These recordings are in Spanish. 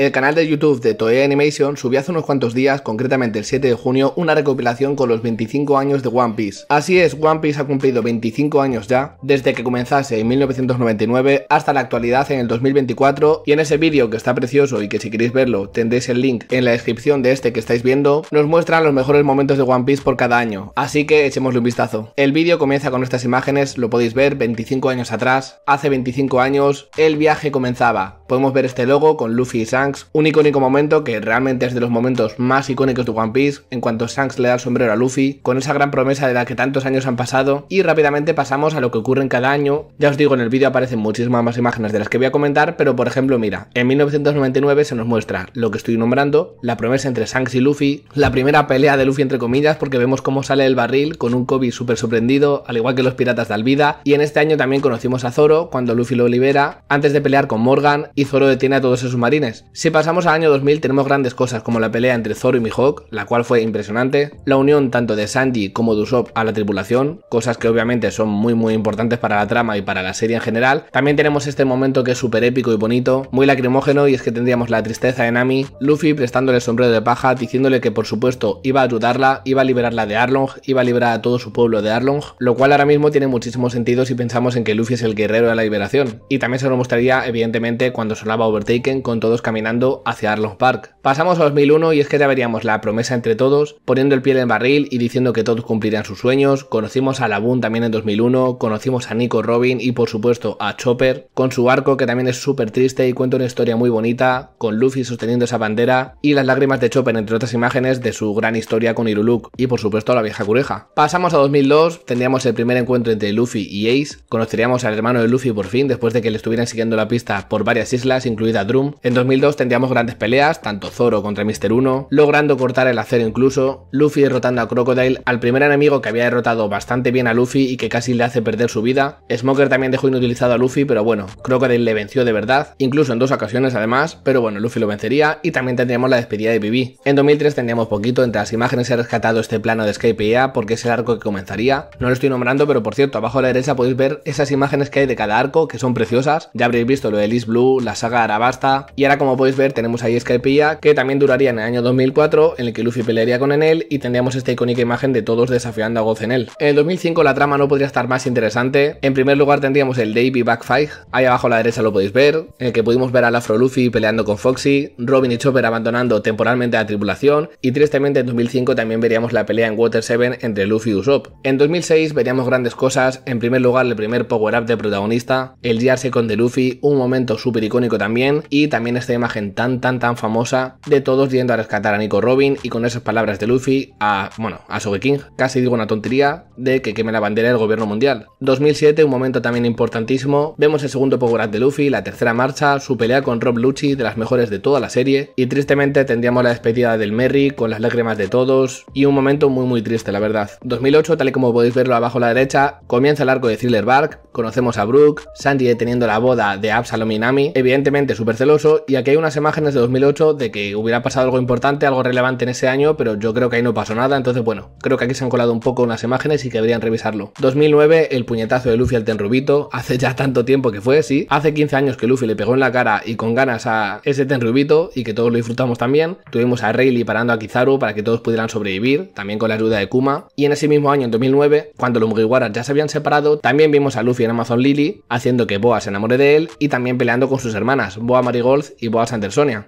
El canal de YouTube de Toei Animation subió hace unos cuantos días, concretamente el 7 de junio, una recopilación con los 25 años de One Piece. Así es, One Piece ha cumplido 25 años ya, desde que comenzase en 1999 hasta la actualidad en el 2024, y en ese vídeo que está precioso y que si queréis verlo tendréis el link en la descripción de este que estáis viendo, nos muestran los mejores momentos de One Piece por cada año, así que echémosle un vistazo. El vídeo comienza con estas imágenes, lo podéis ver 25 años atrás, hace 25 años el viaje comenzaba, podemos ver este logo con Luffy y Sang Shanks, un icónico momento que realmente es de los momentos más icónicos de One Piece, en cuanto Shanks le da el sombrero a Luffy, con esa gran promesa de la que tantos años han pasado, y rápidamente pasamos a lo que ocurre en cada año, ya os digo, en el vídeo aparecen muchísimas más imágenes de las que voy a comentar, pero por ejemplo, mira, en 1999 se nos muestra lo que estoy nombrando, la promesa entre Shanks y Luffy, la primera pelea de Luffy entre comillas, porque vemos cómo sale el barril con un Kobe súper sorprendido, al igual que los piratas de Alvida, y en este año también conocimos a Zoro cuando Luffy lo libera, antes de pelear con Morgan y Zoro detiene a todos esos marines si pasamos al año 2000 tenemos grandes cosas como la pelea entre Zoro y Mihawk, la cual fue impresionante, la unión tanto de Sanji como de Usopp a la tripulación, cosas que obviamente son muy muy importantes para la trama y para la serie en general. También tenemos este momento que es súper épico y bonito, muy lacrimógeno y es que tendríamos la tristeza de Nami, Luffy prestándole el sombrero de paja, diciéndole que por supuesto iba a ayudarla, iba a liberarla de Arlong, iba a liberar a todo su pueblo de Arlong, lo cual ahora mismo tiene muchísimo sentido si pensamos en que Luffy es el guerrero de la liberación. Y también se lo mostraría evidentemente cuando sonaba Overtaken con todos caminando hacia Arlong Park. Pasamos a 2001 y es que ya veríamos la promesa entre todos, poniendo el pie en barril y diciendo que todos cumplirían sus sueños, conocimos a Laboon también en 2001, conocimos a Nico Robin y por supuesto a Chopper, con su arco que también es súper triste y cuenta una historia muy bonita, con Luffy sosteniendo esa bandera y las lágrimas de Chopper entre otras imágenes de su gran historia con Iruluk y por supuesto a la vieja cureja. Pasamos a 2002, tendríamos el primer encuentro entre Luffy y Ace, conoceríamos al hermano de Luffy por fin después de que le estuvieran siguiendo la pista por varias islas, incluida Drum. En 2002 tendríamos grandes peleas, tanto Zoro contra Mr. 1, logrando cortar el acero incluso, Luffy derrotando a Crocodile, al primer enemigo que había derrotado bastante bien a Luffy y que casi le hace perder su vida. Smoker también dejó inutilizado a Luffy, pero bueno, Crocodile le venció de verdad, incluso en dos ocasiones además, pero bueno, Luffy lo vencería y también tendríamos la despedida de Bibi. En 2003 tendríamos poquito, entre las imágenes he rescatado este plano de Skype EA porque es el arco que comenzaría. No lo estoy nombrando, pero por cierto, abajo a la derecha podéis ver esas imágenes que hay de cada arco, que son preciosas. Ya habréis visto lo de Liz Blue, la saga Arabasta, y ahora como podéis ver, tenemos ahí Skypiea, que también duraría en el año 2004, en el que Luffy pelearía con Enel y tendríamos esta icónica imagen de todos desafiando a Goz En el 2005 la trama no podría estar más interesante. En primer lugar tendríamos el Davy Backfight, ahí abajo a la derecha lo podéis ver, en el que pudimos ver al Afro Luffy peleando con Foxy, Robin y Chopper abandonando temporalmente la tripulación, y tristemente en 2005 también veríamos la pelea en Water 7 entre Luffy y Usopp. En 2006 veríamos grandes cosas, en primer lugar el primer power-up de protagonista, el Gear Second de Luffy, un momento súper icónico también, y también este tan, tan, tan famosa de todos yendo a rescatar a Nico Robin y con esas palabras de Luffy a, bueno, a King casi digo una tontería, de que queme la bandera del gobierno mundial. 2007, un momento también importantísimo, vemos el segundo Power de Luffy, la tercera marcha, su pelea con Rob Lucci, de las mejores de toda la serie, y tristemente tendríamos la despedida del Merry con las lágrimas de todos, y un momento muy, muy triste, la verdad. 2008, tal y como podéis verlo abajo a la derecha, comienza el arco de Thriller Bark, conocemos a Brooke, Sandy teniendo la boda de Absalom y Nami, evidentemente súper celoso, y aquí hay unas imágenes de 2008 de que hubiera pasado algo importante, algo relevante en ese año, pero yo creo que ahí no pasó nada, entonces bueno, creo que aquí se han colado un poco unas imágenes y que deberían revisarlo. 2009, el puñetazo de Luffy al Tenrubito, hace ya tanto tiempo que fue, sí, hace 15 años que Luffy le pegó en la cara y con ganas a ese Tenrubito y que todos lo disfrutamos también. Tuvimos a Rayleigh parando a Kizaru para que todos pudieran sobrevivir, también con la ayuda de Kuma. Y en ese mismo año, en 2009, cuando los Mugiwaras ya se habían separado, también vimos a Luffy en Amazon Lily haciendo que Boa se enamore de él y también peleando con sus hermanas, Boa Marigold y Boa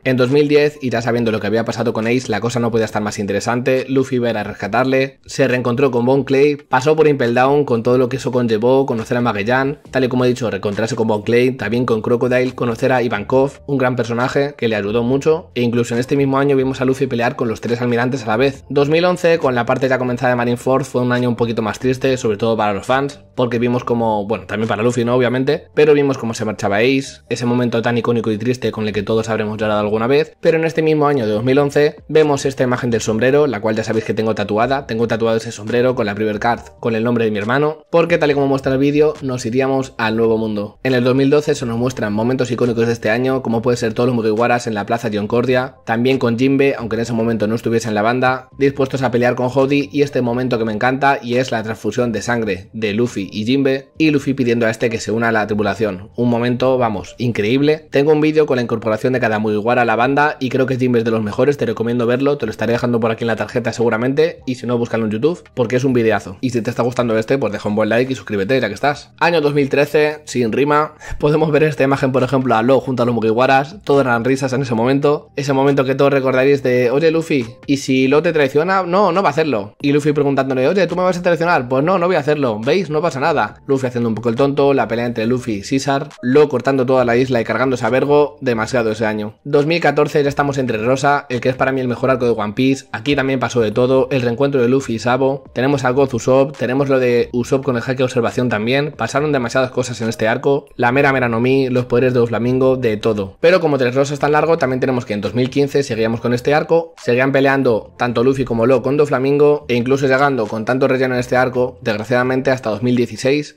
en 2010, y ya sabiendo lo que había pasado con Ace, la cosa no podía estar más interesante, Luffy va a rescatarle, se reencontró con Bon Clay, pasó por Impel Down con todo lo que eso conllevó, conocer a Magellan, tal y como he dicho, reencontrarse con Bon Clay, también con Crocodile, conocer a Ivankov, un gran personaje que le ayudó mucho, e incluso en este mismo año vimos a Luffy pelear con los tres almirantes a la vez. 2011, con la parte ya comenzada de Marineford, fue un año un poquito más triste, sobre todo para los fans, porque vimos como, bueno, también para Luffy, ¿no? Obviamente, pero vimos cómo se marchaba Ace, ese momento tan icónico y triste con el que todos habremos llorado alguna vez, pero en este mismo año de 2011 vemos esta imagen del sombrero, la cual ya sabéis que tengo tatuada, tengo tatuado ese sombrero con la primer card con el nombre de mi hermano, porque tal y como muestra el vídeo, nos iríamos al nuevo mundo. En el 2012 se nos muestran momentos icónicos de este año, como puede ser todos los Mugiwaras en la plaza de Oncordia, también con Jimbe aunque en ese momento no estuviese en la banda, dispuestos a pelear con Hody y este momento que me encanta y es la transfusión de sangre de Luffy y Jinbe, y Luffy pidiendo a este que se una a la tripulación. Un momento, vamos, increíble. Tengo un vídeo con la incorporación de cada Mugiwara a la banda y creo que Jinbe es de los mejores, te recomiendo verlo, te lo estaré dejando por aquí en la tarjeta seguramente, y si no, búscalo en YouTube, porque es un videazo. Y si te está gustando este, pues deja un buen like y suscríbete, ya que estás. Año 2013, sin rima, podemos ver esta imagen, por ejemplo, a Lo junto a los Mugiwaras, todos eran risas en ese momento, ese momento que todos recordaréis de, oye Luffy, ¿y si Lo te traiciona? No, no va a hacerlo. Y Luffy preguntándole, oye, ¿tú me vas a traicionar? Pues no, no voy a hacerlo, ¿veis? No pasa nada. Luffy haciendo un poco el tonto, la pelea entre Luffy y César, Lo cortando toda la isla y cargándose a Vergo, demasiado ese año. 2014 ya estamos entre Rosa, el que es para mí el mejor arco de One Piece, aquí también pasó de todo, el reencuentro de Luffy y Sabo, tenemos a Goth Usopp, tenemos lo de Usopp con el hack de observación también, pasaron demasiadas cosas en este arco, la mera mera no mi, los poderes de Flamingo, de todo. Pero como Tres Rosas es tan largo, también tenemos que en 2015 seguíamos con este arco, seguían peleando tanto Luffy como Lo con Doflamingo, e incluso llegando con tanto relleno en este arco, desgraciadamente hasta 2016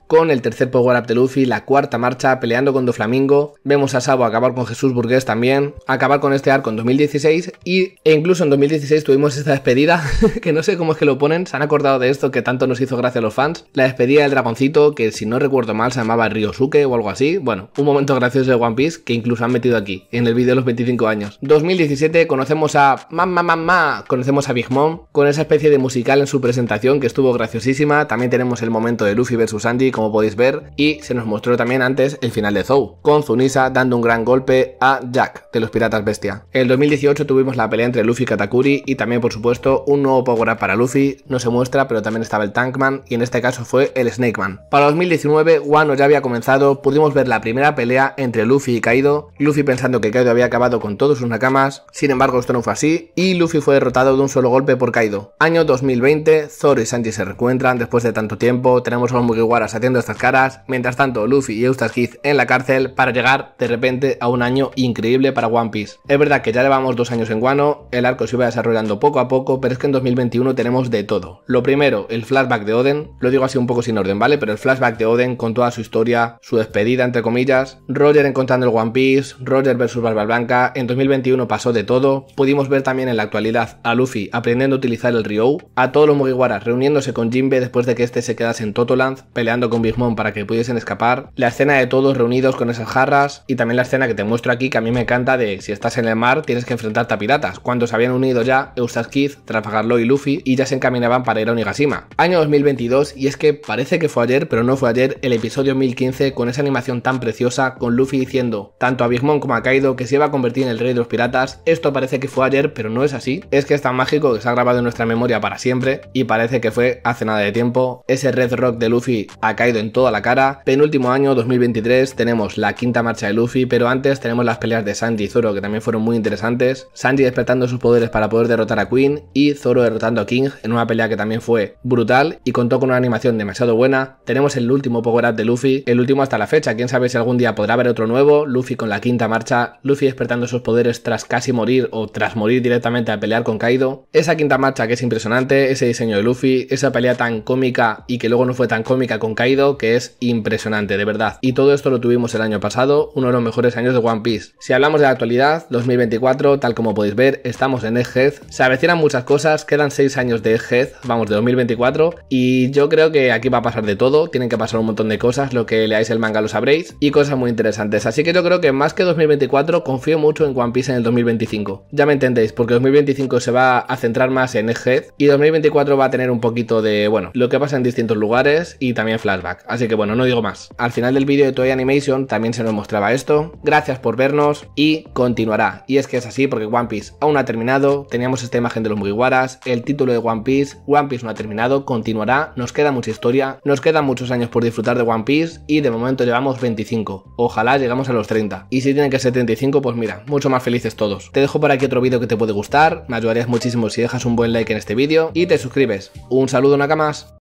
con el tercer Power Up de Luffy, la cuarta marcha, peleando con Doflamingo, vemos a Sabo acabar con Jesús Burgués también, acabar con este arco en 2016 y, e incluso en 2016 tuvimos esta despedida, que no sé cómo es que lo ponen, se han acordado de esto que tanto nos hizo gracia a los fans, la despedida del dragoncito, que si no recuerdo mal se llamaba Ryosuke o algo así, bueno, un momento gracioso de One Piece que incluso han metido aquí, en el vídeo de los 25 años. 2017 conocemos a Mamma Mamma, conocemos a Big Mom, con esa especie de musical en su presentación que estuvo graciosísima, también tenemos el momento de Luffy versus vs Sandy, como podéis ver, y se nos mostró también antes el final de Zou, con Zunisa dando un gran golpe a Jack de los Piratas Bestia. En el 2018 tuvimos la pelea entre Luffy y Katakuri y también, por supuesto, un nuevo Power Up para Luffy, no se muestra, pero también estaba el Tankman y en este caso fue el Snakeman. Para 2019, Wano ya había comenzado, pudimos ver la primera pelea entre Luffy y Kaido, Luffy pensando que Kaido había acabado con todos sus nakamas, sin embargo esto no fue así, y Luffy fue derrotado de un solo golpe por Kaido. Año 2020, Zoro y Sanji se reencuentran después de tanto tiempo, tenemos a Mugiwaras haciendo estas caras, mientras tanto Luffy y Eustace Heath en la cárcel para llegar de repente a un año increíble para One Piece. Es verdad que ya llevamos dos años en Guano, el arco se iba desarrollando poco a poco, pero es que en 2021 tenemos de todo. Lo primero, el flashback de Oden, lo digo así un poco sin orden, ¿vale? Pero el flashback de Oden con toda su historia, su despedida entre comillas, Roger encontrando el One Piece, Roger versus Barba Blanca, en 2021 pasó de todo, pudimos ver también en la actualidad a Luffy aprendiendo a utilizar el Ryou, a todos los Mugiwaras reuniéndose con Jinbe después de que este se quedase en Totoland, peleando con Big Mom para que pudiesen escapar, la escena de todos reunidos con esas jarras y también la escena que te muestro aquí que a mí me encanta de si estás en el mar tienes que enfrentarte a piratas, cuando se habían unido ya Eustace tras Trafalgar y Luffy y ya se encaminaban para ir a Onigashima. Año 2022 y es que parece que fue ayer pero no fue ayer el episodio 1015 con esa animación tan preciosa con Luffy diciendo tanto a Big Mom como a Kaido que se iba a convertir en el rey de los piratas, esto parece que fue ayer pero no es así, es que es tan mágico que se ha grabado en nuestra memoria para siempre y parece que fue hace nada de tiempo ese Red Rock de Luffy Luffy ha caído en toda la cara. Penúltimo año, 2023, tenemos la quinta marcha de Luffy, pero antes tenemos las peleas de Sanji y Zoro que también fueron muy interesantes. Sanji despertando sus poderes para poder derrotar a Queen y Zoro derrotando a King en una pelea que también fue brutal y contó con una animación demasiado buena. Tenemos el último power-up de Luffy, el último hasta la fecha, quién sabe si algún día podrá haber otro nuevo. Luffy con la quinta marcha, Luffy despertando sus poderes tras casi morir o tras morir directamente al pelear con Kaido. Esa quinta marcha que es impresionante, ese diseño de Luffy, esa pelea tan cómica y que luego no fue tan cómica con Kaido que es impresionante, de verdad. Y todo esto lo tuvimos el año pasado, uno de los mejores años de One Piece. Si hablamos de la actualidad, 2024, tal como podéis ver, estamos en Egghead. Se avecinan muchas cosas, quedan 6 años de Egghead, vamos, de 2024. Y yo creo que aquí va a pasar de todo, tienen que pasar un montón de cosas, lo que leáis el manga lo sabréis, y cosas muy interesantes. Así que yo creo que más que 2024, confío mucho en One Piece en el 2025. Ya me entendéis, porque 2025 se va a centrar más en Egghead y 2024 va a tener un poquito de, bueno, lo que pasa en distintos lugares y también flashback. Así que bueno, no digo más. Al final del vídeo de Toy Animation también se nos mostraba esto. Gracias por vernos y continuará. Y es que es así porque One Piece aún ha terminado, teníamos esta imagen de los Mugiwaras, el título de One Piece, One Piece no ha terminado, continuará, nos queda mucha historia, nos quedan muchos años por disfrutar de One Piece y de momento llevamos 25. Ojalá llegamos a los 30. Y si tienen que ser 35, pues mira, mucho más felices todos. Te dejo por aquí otro vídeo que te puede gustar, me ayudarías muchísimo si dejas un buen like en este vídeo y te suscribes. Un saludo Nakamas.